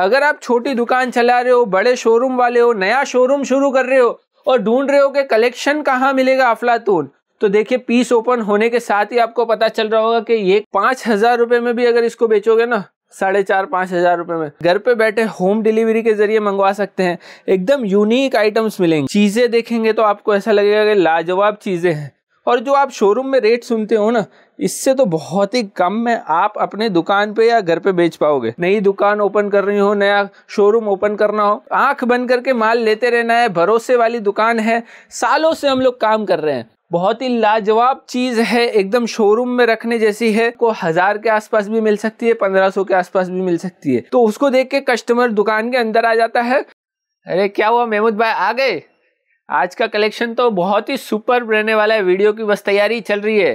अगर आप छोटी दुकान चला रहे हो बड़े शोरूम वाले हो नया शोरूम शुरू कर रहे हो और ढूंढ रहे हो कि कलेक्शन कहाँ मिलेगा अफलातून तो देखिए पीस ओपन होने के साथ ही आपको पता चल रहा होगा कि ये पाँच हजार रुपये में भी अगर इसको बेचोगे ना साढ़े चार पाँच हज़ार रुपये में घर पे बैठे होम डिलीवरी के जरिए मंगवा सकते हैं एकदम यूनिक आइटम्स मिलेंगे चीज़ें देखेंगे तो आपको ऐसा लगेगा कि लाजवाब चीज़ें हैं और जो आप शोरूम में रेट सुनते हो ना इससे तो बहुत ही कम में आप अपने दुकान पे या घर पे बेच पाओगे नई दुकान ओपन कर रही हो नया शोरूम ओपन करना हो आंख बंद करके माल लेते रहना है भरोसे वाली दुकान है सालों से हम लोग काम कर रहे हैं बहुत ही लाजवाब चीज है एकदम शोरूम में रखने जैसी है को हजार के आसपास भी मिल सकती है पंद्रह सौ के आसपास भी मिल सकती है तो उसको देख के कस्टमर दुकान के अंदर आ जाता है अरे क्या हुआ महमूद भाई आ गए आज का कलेक्शन तो बहुत ही सुपर रहने वाला है वीडियो की बस तैयारी चल रही है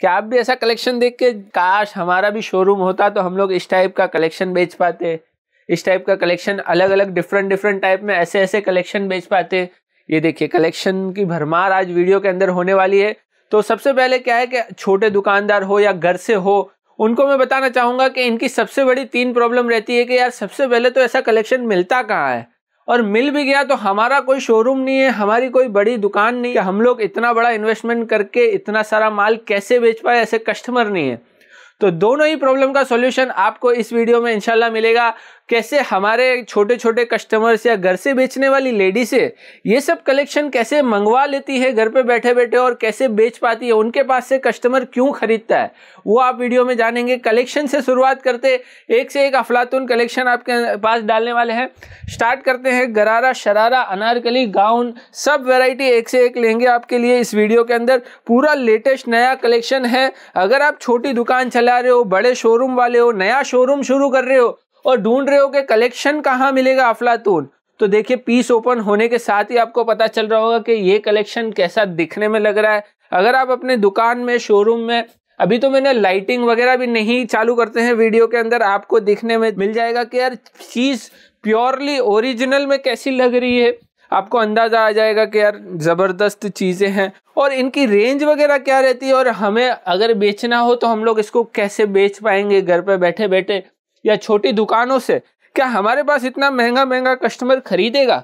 क्या आप भी ऐसा कलेक्शन देख के काश हमारा भी शोरूम होता तो हम लोग इस टाइप का कलेक्शन बेच पाते इस टाइप का कलेक्शन अलग अलग डिफरेंट डिफरेंट टाइप में ऐसे ऐसे कलेक्शन बेच पाते ये देखिए कलेक्शन की भरमार आज वीडियो के अंदर होने वाली है तो सबसे पहले क्या है कि छोटे दुकानदार हो या घर से हो उनको मैं बताना चाहूँगा कि इनकी सबसे बड़ी तीन प्रॉब्लम रहती है कि यार सबसे पहले तो ऐसा कलेक्शन मिलता कहाँ है और मिल भी गया तो हमारा कोई शोरूम नहीं है हमारी कोई बड़ी दुकान नहीं है हम लोग इतना बड़ा इन्वेस्टमेंट करके इतना सारा माल कैसे बेच पाए ऐसे कस्टमर नहीं है तो दोनों ही प्रॉब्लम का सॉल्यूशन आपको इस वीडियो में इंशाल्लाह मिलेगा कैसे हमारे छोटे छोटे कस्टमर्स या घर से बेचने वाली लेडी से ये सब कलेक्शन कैसे मंगवा लेती है घर पे बैठे बैठे और कैसे बेच पाती है उनके पास से कस्टमर क्यों खरीदता है वो आप वीडियो में जानेंगे कलेक्शन से शुरुआत करते एक से एक अफलातून कलेक्शन आपके पास डालने वाले हैं स्टार्ट करते हैं गरारा शरारा अनारकली गाउन सब वेराइटी एक से एक लेंगे आपके लिए इस वीडियो के अंदर पूरा लेटेस्ट नया कलेक्शन है अगर आप छोटी दुकान चला रहे हो बड़े शोरूम वाले हो नया शोरूम शुरू कर रहे हो और ढूंढ रहे हो कि कलेक्शन कहाँ मिलेगा अफलातून तो देखिए पीस ओपन होने के साथ ही आपको पता चल रहा होगा कि ये कलेक्शन कैसा दिखने में लग रहा है अगर आप अपने दुकान में शोरूम में अभी तो मैंने लाइटिंग वगैरह भी नहीं चालू करते हैं वीडियो के अंदर आपको दिखने में मिल जाएगा कि यार चीज़ प्योरली ओरिजिनल में कैसी लग रही है आपको अंदाज़ा आ जाएगा कि यार ज़बरदस्त चीज़ें हैं और इनकी रेंज वगैरह क्या रहती है और हमें अगर बेचना हो तो हम लोग इसको कैसे बेच पाएंगे घर पर बैठे बैठे या छोटी दुकानों से क्या हमारे पास इतना महंगा महंगा कस्टमर खरीदेगा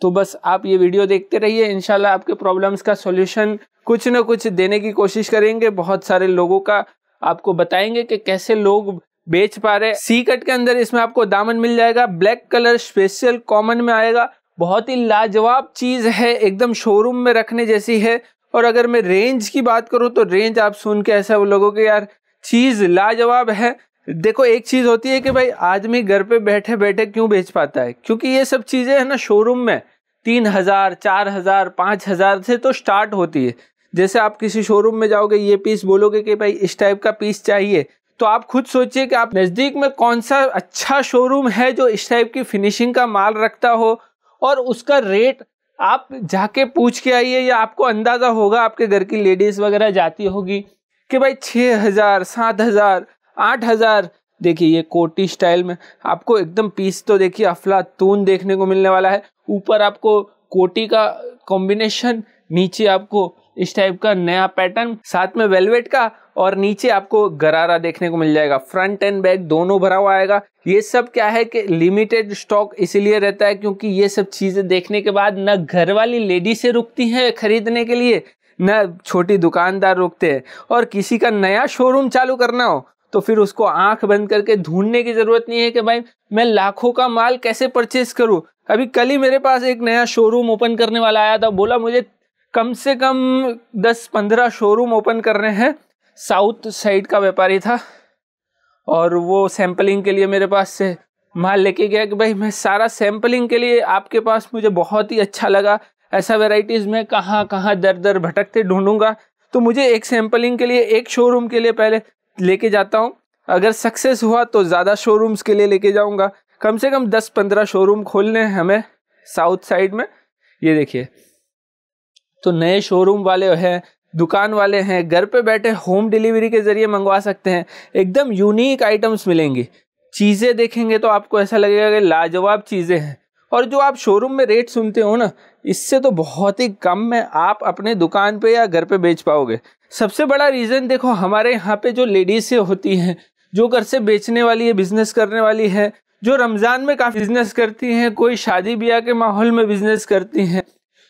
तो बस आप ये वीडियो देखते रहिए इनशाला आपके प्रॉब्लम्स का सोल्यूशन कुछ ना कुछ देने की कोशिश करेंगे बहुत सारे लोगों का आपको बताएंगे कि कैसे लोग बेच पा रहे सी कट के अंदर इसमें आपको दामन मिल जाएगा ब्लैक कलर स्पेशल कॉमन में आएगा बहुत ही लाजवाब चीज़ है एकदम शोरूम में रखने जैसी है और अगर मैं रेंज की बात करूँ तो रेंज आप सुन के ऐसा लोगों के यार चीज़ लाजवाब है देखो एक चीज़ होती है कि भाई आदमी घर पे बैठे बैठे क्यों बेच पाता है क्योंकि ये सब चीज़ें है ना शोरूम में तीन हज़ार चार हज़ार पाँच हज़ार से तो स्टार्ट होती है जैसे आप किसी शोरूम में जाओगे ये पीस बोलोगे कि भाई इस टाइप का पीस चाहिए तो आप खुद सोचिए कि आप नज़दीक में कौन सा अच्छा शोरूम है जो इस टाइप की फिनिशिंग का माल रखता हो और उसका रेट आप जाके पूछ के आइए या आपको अंदाज़ा होगा आपके घर की लेडीज़ वगैरह जाती होगी कि भाई छः हज़ार सात हज़ार आठ हजार देखिए ये कोटी स्टाइल में आपको एकदम पीस तो देखिए अफलातून देखने को मिलने वाला है ऊपर आपको कोटी का कॉम्बिनेशन नीचे आपको इस टाइप का नया पैटर्न साथ में वेलवेट का और नीचे आपको गरारा देखने को मिल जाएगा फ्रंट एंड बैक दोनों भरा हुआ आएगा ये सब क्या है कि लिमिटेड स्टॉक इसीलिए रहता है क्योंकि ये सब चीज़ें देखने के बाद न घर वाली लेडी से रुकती हैं खरीदने के लिए न छोटी दुकानदार रुकते हैं और किसी का नया शोरूम चालू करना हो तो फिर उसको आंख बंद करके ढूंढने की ज़रूरत नहीं है कि भाई मैं लाखों का माल कैसे परचेज करूं अभी कल ही मेरे पास एक नया शोरूम ओपन करने वाला आया था बोला मुझे कम से कम दस पंद्रह शोरूम ओपन करने हैं साउथ साइड का व्यापारी था और वो सैम्पलिंग के लिए मेरे पास से माल लेके गया कि भाई मैं सारा सैम्पलिंग के लिए आपके पास मुझे बहुत ही अच्छा लगा ऐसा वेराइटीज़ मैं कहाँ कहाँ दर दर भटकते ढूंढूंगा तो मुझे एक सैम्पलिंग के लिए एक शोरूम के लिए पहले लेके जाता हूँ अगर सक्सेस हुआ तो ज़्यादा शोरूम्स के लिए लेके जाऊँगा कम से कम दस पंद्रह शोरूम खोलने हैं हमें साउथ साइड में ये देखिए तो नए शोरूम वाले हैं दुकान वाले हैं घर पे बैठे होम डिलीवरी के ज़रिए मंगवा सकते हैं एकदम यूनिक आइटम्स मिलेंगे चीज़ें देखेंगे तो आपको ऐसा लगेगा कि लाजवाब चीज़ें हैं और जो आप शोरूम में रेट सुनते हो ना इससे तो बहुत ही कम में आप अपने दुकान पे या घर पे बेच पाओगे सबसे बड़ा रीज़न देखो हमारे यहाँ पे जो लेडीज़ें होती हैं जो घर से बेचने वाली है बिज़नेस करने वाली है जो रमज़ान में काफ़ी बिज़नेस करती हैं कोई शादी ब्याह के माहौल में बिज़नेस करती हैं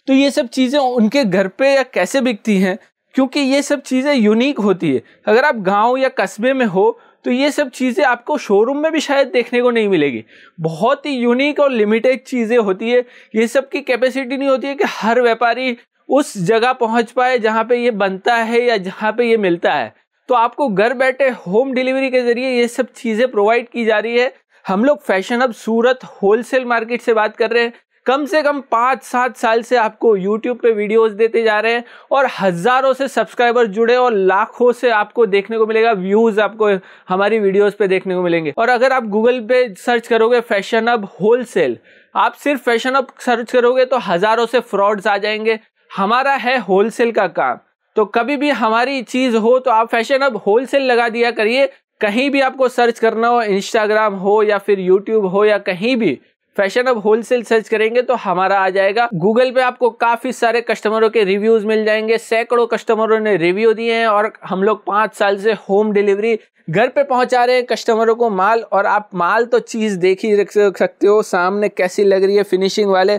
तो ये सब चीज़ें उनके घर पे या कैसे बिकती हैं क्योंकि ये सब चीज़ें यूनिक होती है अगर आप गांव या कस्बे में हो तो ये सब चीज़ें आपको शोरूम में भी शायद देखने को नहीं मिलेगी बहुत ही यूनिक और लिमिटेड चीज़ें होती है ये सब की कैपेसिटी नहीं होती है कि हर व्यापारी उस जगह पहुंच पाए जहाँ पे ये बनता है या जहाँ पे ये मिलता है तो आपको घर बैठे होम डिलीवरी के ज़रिए ये सब चीज़ें प्रोवाइड की जा रही है हम लोग फैशन अब सूरत होलसेल मार्केट से बात कर रहे हैं कम से कम पाँच सात साल से आपको यूट्यूब पे वीडियोस देते जा रहे हैं और हज़ारों से सब्सक्राइबर जुड़े और लाखों से आपको देखने को मिलेगा व्यूज़ आपको हमारी वीडियोस पे देखने को मिलेंगे और अगर आप गूगल पे सर्च करोगे फैशन अब होलसेल आप सिर्फ फैशन अब सर्च करोगे तो हज़ारों से फ्रॉड्स आ जाएंगे हमारा है होलसेल का काम तो कभी भी हमारी चीज़ हो तो आप फैशन अब होलसेल लगा दिया करिए कहीं भी आपको सर्च करना हो इंस्टाग्राम हो या फिर यूट्यूब हो या कहीं भी फैशन अब होलसेल सर्च करेंगे तो हमारा आ जाएगा गूगल पे आपको काफी सारे कस्टमरों के रिव्यूज मिल जाएंगे सैकड़ों कस्टमरों ने रिव्यू दिए हैं और हम लोग पांच साल से होम डिलीवरी घर पे पहुंचा रहे हैं कस्टमरों को माल और आप माल तो चीज़ देख ही रख सकते हो सामने कैसी लग रही है फिनिशिंग वाले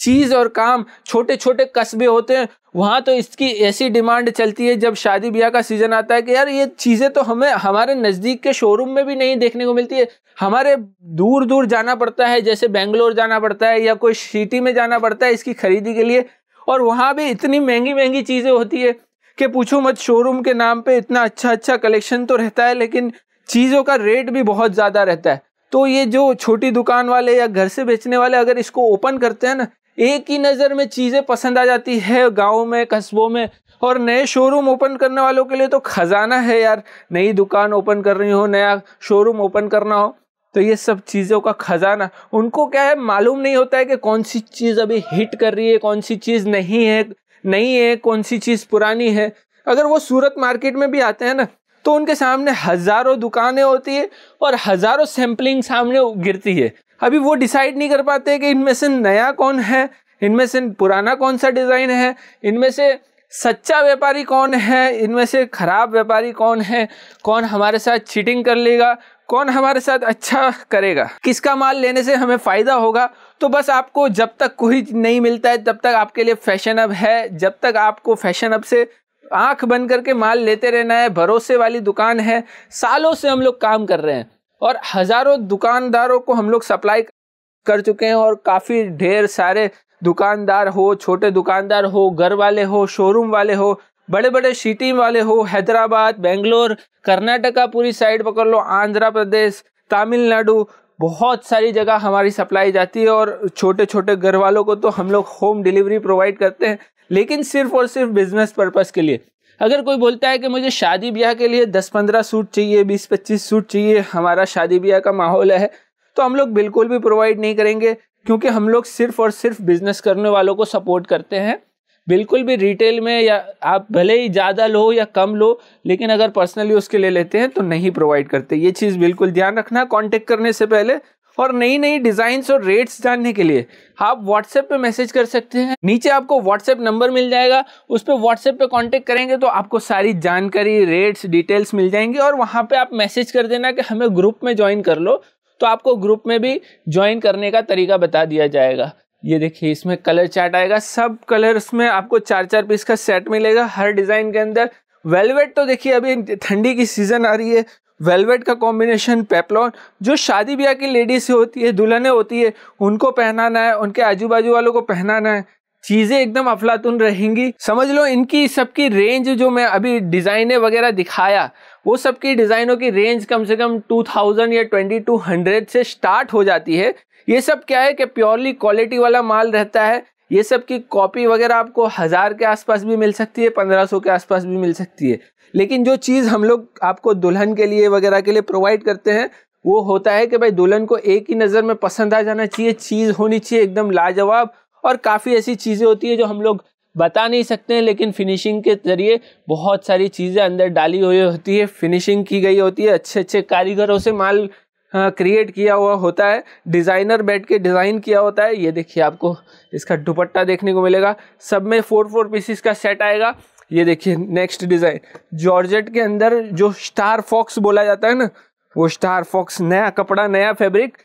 चीज़ और काम छोटे छोटे कस्बे होते हैं वहाँ तो इसकी ऐसी डिमांड चलती है जब शादी ब्याह का सीज़न आता है कि यार ये चीज़ें तो हमें हमारे नज़दीक के शोरूम में भी नहीं देखने को मिलती है हमारे दूर दूर जाना पड़ता है जैसे बेंगलोर जाना पड़ता है या कोई सिटी में जाना पड़ता है इसकी खरीदी के लिए और वहाँ भी इतनी महंगी महंगी चीज़ें होती है कि पूछो मत शोरूम के नाम पर इतना अच्छा अच्छा कलेक्शन तो रहता है लेकिन चीज़ों का रेट भी बहुत ज़्यादा रहता है तो ये जो छोटी दुकान वाले या घर से बेचने वाले अगर इसको ओपन करते हैं ना एक ही नज़र में चीज़ें पसंद आ जाती है गाँव में कस्बों में और नए शोरूम ओपन करने वालों के लिए तो ख़जाना है यार नई दुकान ओपन करनी हो नया शोरूम ओपन करना हो तो ये सब चीज़ों का ख़जाना उनको क्या है मालूम नहीं होता है कि कौन सी चीज़ अभी हिट कर रही है कौन सी चीज़ नहीं है नहीं है कौन सी चीज़ पुरानी है अगर वो सूरत मार्केट में भी आते हैं ना तो उनके सामने हज़ारों दुकानें होती है और हज़ारों सैम्पलिंग सामने गिरती है अभी वो डिसाइड नहीं कर पाते कि इनमें से नया कौन है इनमें से पुराना कौन सा डिज़ाइन है इनमें से सच्चा व्यापारी कौन है इनमें से खराब व्यापारी कौन है कौन हमारे साथ चीटिंग कर लेगा कौन हमारे साथ अच्छा करेगा किसका माल लेने से हमें फ़ायदा होगा तो बस आपको जब तक कोई नहीं मिलता है तब तक आपके लिए फैशन अब है जब तक आपको फैशन अब से आंख बंद करके माल लेते रहना है भरोसे वाली दुकान है सालों से हम लोग काम कर रहे हैं और हज़ारों दुकानदारों को हम लोग सप्लाई कर चुके हैं और काफ़ी ढेर सारे दुकानदार हो छोटे दुकानदार हो घर वाले हो शोरूम वाले हो बड़े बड़े सिटी वाले हो हैदराबाद बेंगलोर कर्नाटका पूरी साइड पकड़ लो आंध्र प्रदेश तमिलनाडु बहुत सारी जगह हमारी सप्लाई जाती है और छोटे छोटे घर वालों को तो हम लोग होम डिलीवरी प्रोवाइड करते हैं लेकिन सिर्फ और सिर्फ बिजनेस पर्पज़ के लिए अगर कोई बोलता है कि मुझे शादी ब्याह के लिए दस पंद्रह सूट चाहिए बीस पच्चीस सूट चाहिए हमारा शादी ब्याह का माहौल है तो हम लोग बिल्कुल भी प्रोवाइड नहीं करेंगे क्योंकि हम लोग सिर्फ और सिर्फ बिजनेस करने वालों को सपोर्ट करते हैं बिल्कुल भी रिटेल में या आप भले ही ज़्यादा लो या कम लो लेकिन अगर पर्सनली उसके ले लेते हैं तो नहीं प्रोवाइड करते ये चीज़ बिल्कुल ध्यान रखना कॉन्टेक्ट करने से पहले और नई नई डिजाइन और रेट्स जानने के लिए आप व्हाट्सएप पे मैसेज कर सकते हैं नीचे आपको व्हाट्सएप नंबर मिल जाएगा उस पर व्हाट्सएप पे कांटेक्ट करेंगे तो आपको सारी जानकारी रेट्स डिटेल्स मिल जाएंगी और वहां पे आप मैसेज कर देना कि हमें ग्रुप में ज्वाइन कर लो तो आपको ग्रुप में भी ज्वाइन करने का तरीका बता दिया जाएगा ये देखिए इसमें कलर चार्ट आएगा सब कलर्स में आपको चार चार पीस का सेट मिलेगा हर डिज़ाइन के अंदर वेलवेट तो देखिए अभी ठंडी की सीज़न आ रही है वेलवेट का कॉम्बिनेशन पेपलॉन जो शादी ब्याह की लेडीज़ होती है दुल्हने होती है उनको पहनाना है उनके आजू बाजू वालों को पहनाना है चीज़ें एकदम अफलातून रहेंगी समझ लो इनकी सबकी रेंज जो मैं अभी डिज़ाइने वगैरह दिखाया वो सबकी डिज़ाइनों की रेंज कम से कम 2000 या 2200 से स्टार्ट हो जाती है ये सब क्या है कि प्योरली क्वालिटी वाला माल रहता है ये सब की कॉपी वगैरह आपको हज़ार के आसपास भी मिल सकती है पंद्रह सौ के आसपास भी मिल सकती है लेकिन जो चीज़ हम लोग आपको दुल्हन के लिए वगैरह के लिए प्रोवाइड करते हैं वो होता है कि भाई दुल्हन को एक ही नज़र में पसंद आ जाना चाहिए चीज़ होनी चाहिए एकदम लाजवाब और काफ़ी ऐसी चीज़ें होती है जो हम लोग बता नहीं सकते हैं लेकिन फिनिशिंग के ज़रिए बहुत सारी चीज़ें अंदर डाली हुई होती है फिनिशिंग की गई होती है अच्छे अच्छे कारीगरों से माल क्रिएट हाँ, किया हुआ होता है डिज़ाइनर बैठ के डिज़ाइन किया होता है ये देखिए आपको इसका दुपट्टा देखने को मिलेगा सब में फोर फोर पीसीस का सेट आएगा ये देखिए नेक्स्ट डिज़ाइन जॉर्जेट के अंदर जो स्टार फॉक्स बोला जाता है ना वो स्टार फॉक्स नया कपड़ा नया फैब्रिक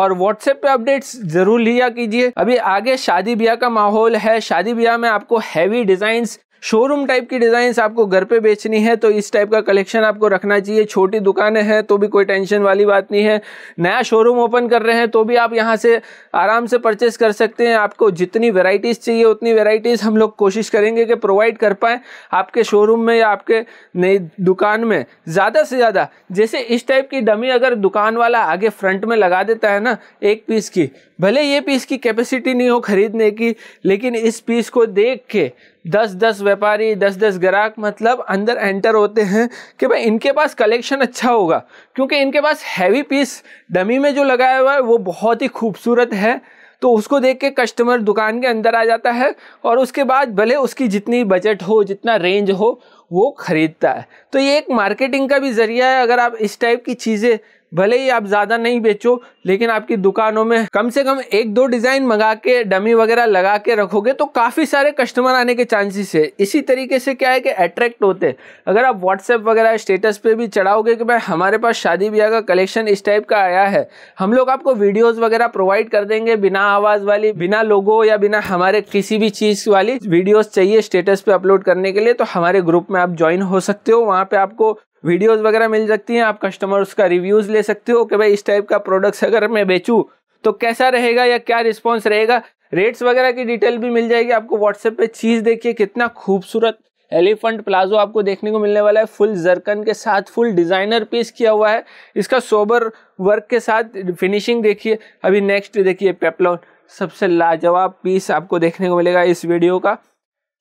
और व्हाट्सएप पे अपडेट्स जरूर लिया कीजिए अभी आगे शादी ब्याह का माहौल है शादी ब्याह में आपको हैवी डिजाइन शोरूम टाइप की डिज़ाइन आपको घर पे बेचनी है तो इस टाइप का कलेक्शन आपको रखना चाहिए छोटी दुकानें हैं तो भी कोई टेंशन वाली बात नहीं है नया शोरूम ओपन कर रहे हैं तो भी आप यहाँ से आराम से परचेस कर सकते हैं आपको जितनी वेराइटीज़ चाहिए उतनी वेराइटीज़ हम लोग कोशिश करेंगे कि प्रोवाइड कर पाएँ आपके शोरूम में या आपके नई दुकान में ज़्यादा से ज़्यादा जैसे इस टाइप की डमी अगर दुकान वाला आगे फ्रंट में लगा देता है ना एक पीस की भले ये पीस की कैपेसिटी नहीं हो ख़रीदने की लेकिन इस पीस को देख के दस दस व्यापारी दस दस ग्राहक मतलब अंदर एंटर होते हैं कि भाई इनके पास कलेक्शन अच्छा होगा क्योंकि इनके पास हैवी पीस डमी में जो लगाया हुआ है वो बहुत ही खूबसूरत है तो उसको देख के कस्टमर दुकान के अंदर आ जाता है और उसके बाद भले उसकी जितनी बजट हो जितना रेंज हो वो ख़रीदता है तो ये एक मार्केटिंग का भी ज़रिया है अगर आप इस टाइप की चीज़ें भले ही आप ज़्यादा नहीं बेचो लेकिन आपकी दुकानों में कम से कम एक दो डिज़ाइन मंगा के डमी वगैरह लगा के रखोगे तो काफ़ी सारे कस्टमर आने के चांसेस है इसी तरीके से क्या है कि अट्रैक्ट होते हैं अगर आप व्हाट्सएप वगैरह स्टेटस पे भी चढ़ाओगे कि भाई हमारे पास शादी ब्याह का कलेक्शन इस टाइप का आया है हम लोग आपको वीडियोज़ वगैरह प्रोवाइड कर देंगे बिना आवाज़ वाली बिना लोगो या बिना हमारे किसी भी चीज़ वाली वीडियोज़ चाहिए स्टेटस पे अपलोड करने के लिए तो हमारे ग्रुप में आप ज्वाइन हो सकते हो वहाँ पर आपको वीडियोस वगैरह मिल सकती हैं आप कस्टमर्स का रिव्यूज़ ले सकते हो कि भाई इस टाइप का प्रोडक्ट्स अगर मैं बेचूँ तो कैसा रहेगा या क्या रिस्पॉन्स रहेगा रेट्स वगैरह की डिटेल भी मिल जाएगी आपको व्हाट्सएप पे चीज़ देखिए कितना खूबसूरत एलिफेंट प्लाजो आपको देखने को मिलने वाला है फुल जरकन के साथ फुल डिज़ाइनर पीस किया हुआ है इसका सोबर वर्क के साथ फिनिशिंग देखिए अभी नेक्स्ट देखिए पेप्लॉन सबसे लाजवाब पीस आपको देखने को मिलेगा इस वीडियो का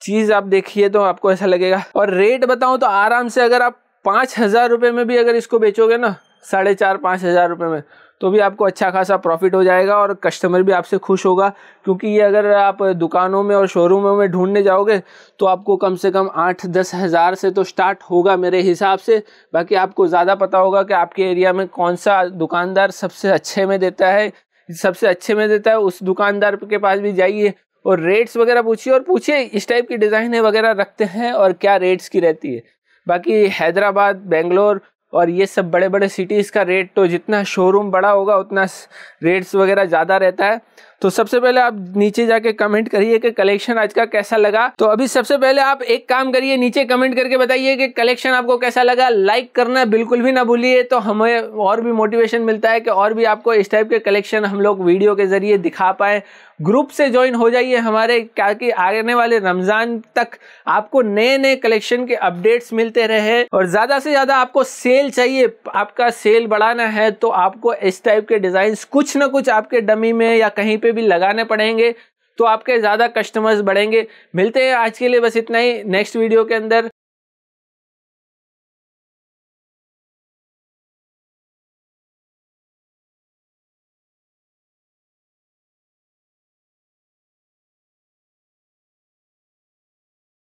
चीज़ आप देखिए तो आपको ऐसा लगेगा और रेट बताऊँ तो आराम से अगर आप पाँच हज़ार रुपये में भी अगर इसको बेचोगे ना साढ़े चार पाँच हज़ार रुपये में तो भी आपको अच्छा खासा प्रॉफिट हो जाएगा और कस्टमर भी आपसे खुश होगा क्योंकि ये अगर आप दुकानों में और शोरूमों में ढूंढने जाओगे तो आपको कम से कम आठ दस हज़ार से तो स्टार्ट होगा मेरे हिसाब से बाकी आपको ज़्यादा पता होगा कि आपके एरिया में कौन सा दुकानदार सबसे अच्छे में देता है सबसे अच्छे में देता है उस दुकानदार के पास भी जाइए और रेट्स वगैरह पूछिए और पूछिए इस टाइप की डिज़ाइनें वगैरह रखते हैं और क्या रेट्स की रहती है बाकी हैदराबाद बेंगलोर और ये सब बड़े बड़े सिटीज़ का रेट तो जितना शोरूम बड़ा होगा उतना रेट्स वगैरह ज़्यादा रहता है तो सबसे पहले आप नीचे जाके कमेंट करिए कि कलेक्शन आज का कैसा लगा तो अभी सबसे पहले आप एक काम करिए नीचे कमेंट करके बताइए कि कलेक्शन आपको कैसा लगा लाइक करना बिल्कुल भी ना भूलिए तो हमें और भी मोटिवेशन मिलता है कि और भी आपको इस टाइप के कलेक्शन हम लोग वीडियो के जरिए दिखा पाए ग्रुप से ज्वाइन हो जाइए हमारे क्या कि आने वाले रमज़ान तक आपको नए नए कलेक्शन के अपडेट्स मिलते रहे और ज़्यादा से ज़्यादा आपको सेल चाहिए आपका सेल बढ़ाना है तो आपको इस टाइप के डिज़ाइन कुछ ना कुछ आपके डमी में या कहीं पे पे भी लगाने पड़ेंगे तो आपके ज़्यादा कस्टमर्स बढ़ेंगे मिलते हैं आज के लिए बस इतना ही नेक्स्ट वीडियो के अंदर